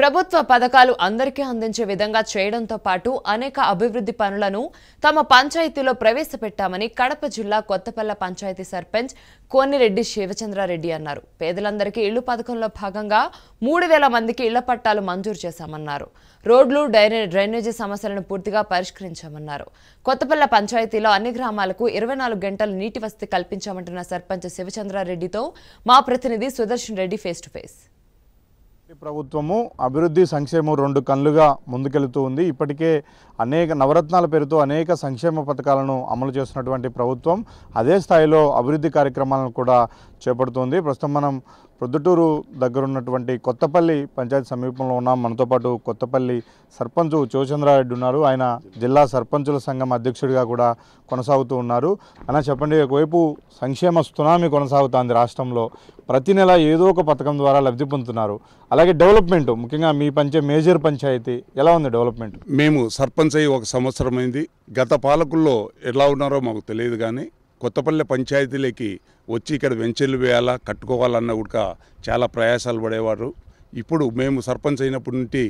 ప్రభుత్వ పథకాలు అందరికీ అందించే విధంగా చేయడంతో పాటు అనేక అభివృద్ధి పనులను తమ పంచాయతీలో ప్రవేశపెట్టామని కడప జిల్లా కొత్తపల్ల పంచాయతీ సర్పంచ్ కోనిరెడ్డి శివచంద్రారెడ్డి అన్నారు పేదలందరికీ ఇళ్లు పథకంలో భాగంగా మూడు వేల మందికి ఇళ్ల పట్టాలు మంజూరు చేశామన్నారు రోడ్లు డ్రైనేజీ సమస్యలను పూర్తిగా పరిష్కరించామన్నారు కొత్తపల్ల పంచాయతీలో అన్ని గ్రామాలకు ఇరవై నాలుగు గంటల నీటి వసతి కల్పించామంటున్న సర్పంచ్ శివచంద్రారెడ్డితో మా ప్రతినిధి Sudarshan Reddy face to face ప్రభుత్వము అభివృద్ధి సంక్షేమం రెండు కన్నులుగా ముందుకెళుతూ ఉంది ఇప్పటికే అనేక నవరత్నాల పేరుతో అనేక సంక్షేమ పథకాలను అమలు చేస్తున్నటువంటి ప్రభుత్వం అదే స్థాయిలో అభివృద్ధి కార్యక్రమాలను కూడా చేపడుతోంది ప్రస్తుతం మనం ప్రొద్దుటూరు దగ్గరున్నటువంటి కొత్తపల్లి పంచాయతీ సమీపంలో ఉన్నాం మనతో పాటు కొత్తపల్లి సర్పంచ్ చోచంద్రారెడ్డి ఉన్నారు ఆయన జిల్లా సర్పంచుల సంఘం అధ్యక్షుడిగా కూడా కొనసాగుతూ ఉన్నారు అలా చెప్పండి ఒకవైపు సంక్షేమ సునామీ కొనసాగుతోంది రాష్ట్రంలో ప్రతి నెల ఏదో ఒక పథకం ద్వారా లబ్ధి పొందుతున్నారు అలాగే డెవలప్మెంట్ ముఖ్యంగా మీ పంచే మేజర్ పంచాయతీ ఎలా ఉంది డెవలప్మెంట్ మేము సర్పంచ్ అయ్యి ఒక సంవత్సరం అయింది గత పాలకుల్లో ఎలా ఉన్నారో మాకు తెలియదు కానీ కొత్తపల్లె పంచాయతీలకి వచ్చి ఇక్కడ వెంచర్లు వేయాలా కట్టుకోవాలన్న కూడా చాలా ప్రయాసాలు పడేవారు ఇప్పుడు మేము సర్పంచ్ అయినప్పటి నుండి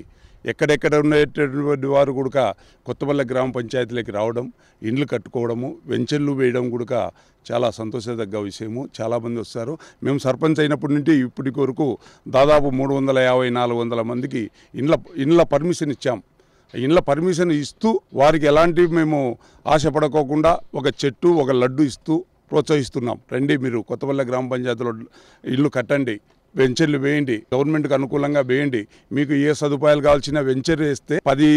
ఎక్కడెక్కడ ఉండేటటువంటి వారు కూడా కొత్తపల్లె గ్రామ పంచాయతీలకి రావడం ఇండ్లు కట్టుకోవడము వెంచర్లు వేయడం కూడా చాలా సంతోషదగ్గ విషయము చాలామంది వస్తారు మేము సర్పంచ్ అయినప్పటి నుండి ఇప్పటి వరకు దాదాపు మూడు వందల యాభై నాలుగు వందల మందికి ఇండ్ల ఇండ్ల పర్మిషన్ ఇచ్చాం ఇండ్ల పర్మిషన్ ఇస్తూ వారికి ఎలాంటి మేము ఆశపడకోకుండా ఒక చెట్టు ఒక లడ్డు ఇస్తూ ప్రోత్సహిస్తున్నాం రండి మీరు కొత్తపల్లె గ్రామ పంచాయతీలో ఇల్లు కట్టండి వెంచర్లు వేయండి గవర్నమెంట్కి అనుకూలంగా వేయండి మీకు ఏ సదుపాయాలు కావాల్సిన వెంచర్ వేస్తే పది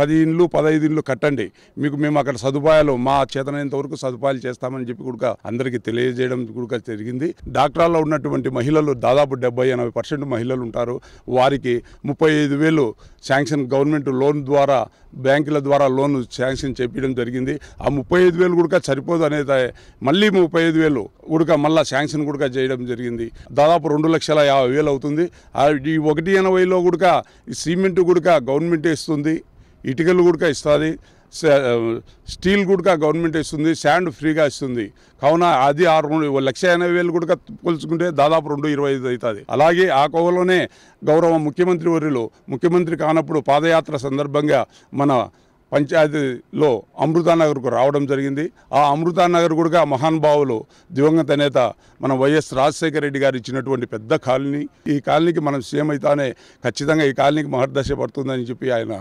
పది ఇండ్లు పదహైదు ఇండ్లు కట్టండి మీకు మేము అక్కడ సదుపాయాలు మా చేతనైనంత వరకు సదుపాయాలు చేస్తామని చెప్పి కూడా అందరికి తెలియజేయడం కూడా జరిగింది డాక్టర్లో ఉన్నటువంటి మహిళలు దాదాపు డెబ్బై ఎనభై పర్సెంట్ మహిళలు ఉంటారు వారికి ముప్పై ఐదు వేలు శాంక్షన్ గవర్నమెంట్ లోన్ ద్వారా బ్యాంకుల ద్వారా లోన్ శాంక్షన్ చేపించడం జరిగింది ఆ ముప్పై ఐదు వేలు కూడా సరిపోదు అనేది మళ్ళీ ముప్పై ఐదు వేలు కూడక మళ్ళీ శాంక్షన్ కూడా చేయడం జరిగింది దాదాపు రెండు లక్షల యాభై వేలు అవుతుంది ఈ ఒకటి ఎనభైలో కూడా సిమెంట్ కూడా గవర్నమెంట్ ఇస్తుంది ఇటుకలు కూడా ఇస్తుంది స్టీల్ కూడా గవర్నమెంట్ ఇస్తుంది శాండ్ ఫ్రీగా ఇస్తుంది కావున అది ఆరు లక్ష ఎనభై వేలు కూడా పోల్చుకుంటే దాదాపు రెండు ఇరవై ఐదు అవుతుంది అలాగే ఆ కోవలోనే గౌరవ ముఖ్యమంత్రి వర్యులు ముఖ్యమంత్రి కానప్పుడు పాదయాత్ర సందర్భంగా మన పంచాయతీలో అమృతానగర్కు రావడం జరిగింది ఆ అమృతానగర్ కూడా మహానుభావులు దివంగత నేత మన వైఎస్ రాజశేఖర రెడ్డి గారు ఇచ్చినటువంటి పెద్ద కాలనీ ఈ కాలనీకి మనం సీఎం అయితేనే ఖచ్చితంగా ఈ కాలనీకి మహర్దశ పడుతుందని చెప్పి ఆయన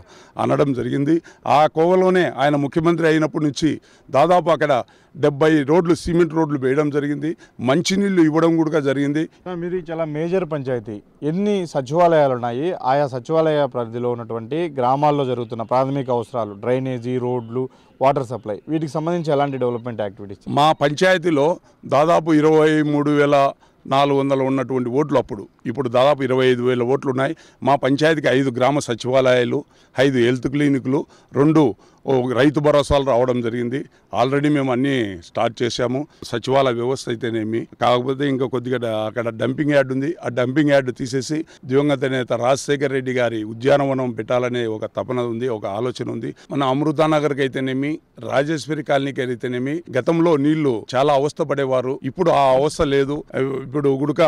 అనడం జరిగింది ఆ కోవలోనే ఆయన ముఖ్యమంత్రి అయినప్పటి నుంచి దాదాపు అక్కడ డెబ్బై రోడ్లు సిమెంట్ రోడ్లు వేయడం జరిగింది మంచినీళ్ళు ఇవ్వడం కూడా జరిగింది మీరు చాలా మేజర్ పంచాయతీ ఎన్ని సచివాలయాలు ఉన్నాయి ఆయా సచివాలయ పరిధిలో ఉన్నటువంటి గ్రామాల్లో జరుగుతున్న ప్రాథమిక అవసరాలు డ్రైనేజీ రోడ్లు వాటర్ సప్లై వీటికి సంబంధించి ఎలాంటి డెవలప్మెంట్ యాక్టివిటీస్ మా పంచాయతీలో దాదాపు ఇరవై మూడు వేల నాలుగు వందలు ఉన్నటువంటి ఓట్లు అప్పుడు ఇప్పుడు దాదాపు ఇరవై ఐదు వేల ఓట్లు ఉన్నాయి మా పంచాయతీకి ఐదు గ్రామ సచివాలయాలు ఐదు హెల్త్ క్లినిక్లు రెండు రైతు భరోసాలు రావడం జరిగింది ఆల్రెడీ మేము అన్నీ స్టార్ట్ చేశాము సచివాలయ వ్యవస్థ అయితేనేమి కాకపోతే ఇంకా కొద్దిగా అక్కడ డంపింగ్ యార్డ్ ఉంది ఆ డంపింగ్ యార్డ్ తీసేసి దివంగత నేత రాజశేఖర్ రెడ్డి గారి ఉద్యానవనం పెట్టాలనే ఒక తపన ఉంది ఒక ఆలోచన ఉంది మన అమృతానగర్కి అయితేనేమి రాజేశ్వరి కాలనీకి అయితేనేమి గతంలో నీళ్లు చాలా అవస్థ పడేవారు ఇప్పుడు ఆ అవస్థ లేదు చెప్పాడు గుడక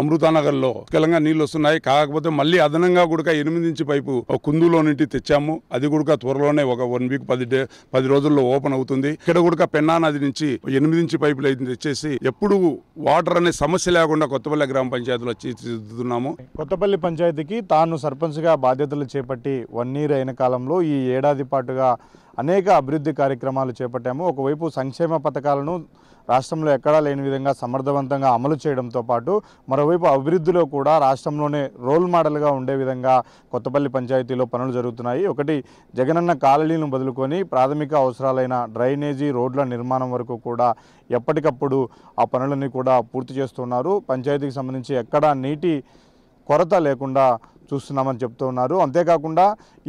అమృతానగర్లో పుష్కలంగా నీళ్లు వస్తున్నాయి కాకపోతే మళ్ళీ అదనంగా గుడక ఎనిమిది ఇంచు పైపు కుందులో నుండి తెచ్చాము అది గుడుక త్వరలోనే ఒక వన్ వీక్ పది డే పది రోజుల్లో ఓపెన్ అవుతుంది ఇక్కడ గుడక పెన్నా నది నుంచి ఎనిమిది ఇంచు పైపులు అయితే తెచ్చేసి ఎప్పుడు వాటర్ అనే సమస్య లేకుండా కొత్తపల్లి గ్రామ పంచాయతీలో తీర్చిదిద్దుతున్నాము కొత్తపల్లి పంచాయతీకి తాను సర్పంచ్గా బాధ్యతలు చేపట్టి వన్ ఇయర్ అయిన కాలంలో ఈ ఏడాది పాటుగా అనేక అభివృద్ధి కార్యక్రమాలు చేపట్టాము ఒకవైపు సంక్షేమ పథకాలను రాష్ట్రంలో ఎక్కడా లేని విధంగా సమర్థవంతంగా అమలు చేయడంతో పాటు మరోవైపు అభివృద్ధిలో కూడా రాష్ట్రంలోనే రోల్ మోడల్గా ఉండే విధంగా కొత్తపల్లి పంచాయతీలో పనులు జరుగుతున్నాయి ఒకటి జగనన్న కాలనీలను బదులుకొని ప్రాథమిక అవసరాలైన డ్రైనేజీ రోడ్ల నిర్మాణం వరకు కూడా ఎప్పటికప్పుడు ఆ పనులన్నీ కూడా పూర్తి చేస్తున్నారు పంచాయతీకి సంబంధించి ఎక్కడా నీటి కొరత లేకుండా చూస్తున్నామని చెప్తూ ఉన్నారు అంతేకాకుండా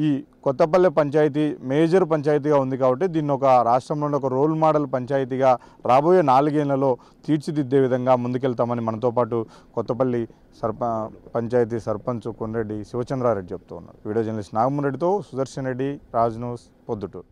ఈ కొత్తపల్లె పంచాయతీ మేజర్ పంచాయతీగా ఉంది కాబట్టి దీన్ని ఒక రాష్ట్రంలోని ఒక రోల్ మోడల్ పంచాయతీగా రాబోయే నాలుగేళ్లలో తీర్చిదిద్దే విధంగా ముందుకెళ్తామని మనతో పాటు కొత్తపల్లి సర్ప పంచాయతీ సర్పంచ్ కొన్రెడ్డి శివచంద్రారెడ్డి చెప్తూ ఉన్నారు వీడియో జర్నలిస్ట్ నాగమూరెడ్డితో సుదర్శన్ రెడ్డి రాజ్ న్యూస్ పొద్దుటూరు